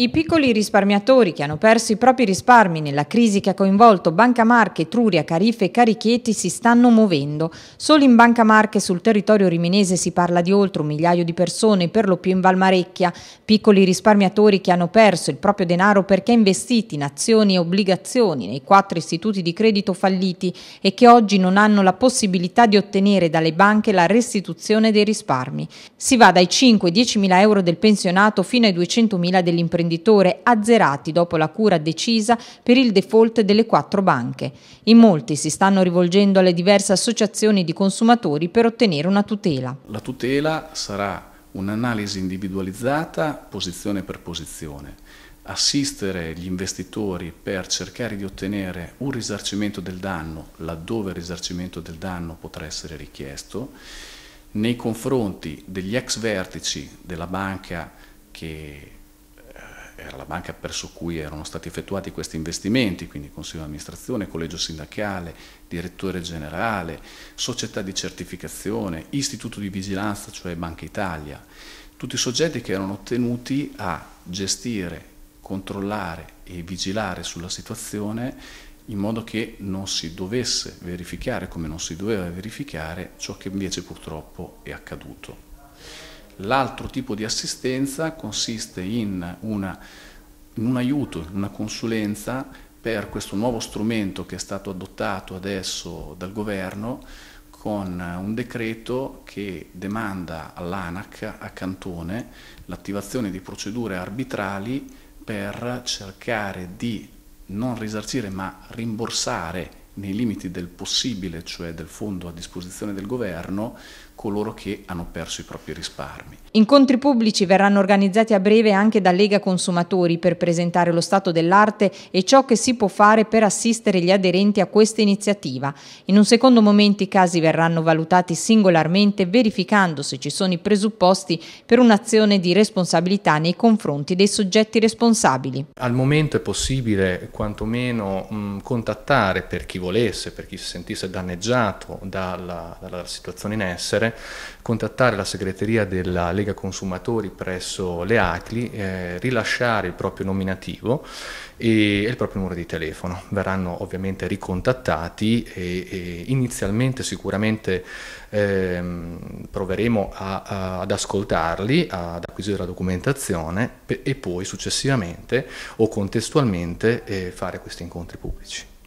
I piccoli risparmiatori che hanno perso i propri risparmi nella crisi che ha coinvolto Banca Marche, Truria, Carife e Carichieti si stanno muovendo. Solo in Banca Marche sul territorio riminese si parla di oltre un migliaio di persone, per lo più in Valmarecchia. Piccoli risparmiatori che hanno perso il proprio denaro perché investiti in azioni e obbligazioni nei quattro istituti di credito falliti e che oggi non hanno la possibilità di ottenere dalle banche la restituzione dei risparmi. Si va dai 5-10 mila euro del pensionato fino ai 200 mila dell'imprenditore imprenditore azzerati dopo la cura decisa per il default delle quattro banche. In molti si stanno rivolgendo alle diverse associazioni di consumatori per ottenere una tutela. La tutela sarà un'analisi individualizzata posizione per posizione, assistere gli investitori per cercare di ottenere un risarcimento del danno laddove il risarcimento del danno potrà essere richiesto, nei confronti degli ex vertici della banca che era la banca presso cui erano stati effettuati questi investimenti, quindi consiglio di amministrazione, collegio sindacale, direttore generale, società di certificazione, istituto di vigilanza, cioè Banca Italia, tutti i soggetti che erano tenuti a gestire, controllare e vigilare sulla situazione in modo che non si dovesse verificare come non si doveva verificare ciò che invece purtroppo è accaduto. L'altro tipo di assistenza consiste in, una, in un aiuto, in una consulenza per questo nuovo strumento che è stato adottato adesso dal governo con un decreto che demanda all'ANAC a Cantone l'attivazione di procedure arbitrali per cercare di non risarcire ma rimborsare nei limiti del possibile, cioè del fondo a disposizione del governo, coloro che hanno perso i propri risparmi. Incontri pubblici verranno organizzati a breve anche da Lega Consumatori per presentare lo stato dell'arte e ciò che si può fare per assistere gli aderenti a questa iniziativa. In un secondo momento i casi verranno valutati singolarmente verificando se ci sono i presupposti per un'azione di responsabilità nei confronti dei soggetti responsabili. Al momento è possibile quantomeno mh, contattare per chi volesse, per chi si sentisse danneggiato dalla, dalla situazione in essere, contattare la segreteria della Lega Consumatori presso le ACLI, eh, rilasciare il proprio nominativo e, il proprio numero di telefono. Verranno ovviamente ricontattati e, e inizialmente sicuramente ehm, proveremo a, a, ad ascoltarli, ad acquisire la documentazione e poi successivamente o contestualmente eh, fare questi incontri pubblici.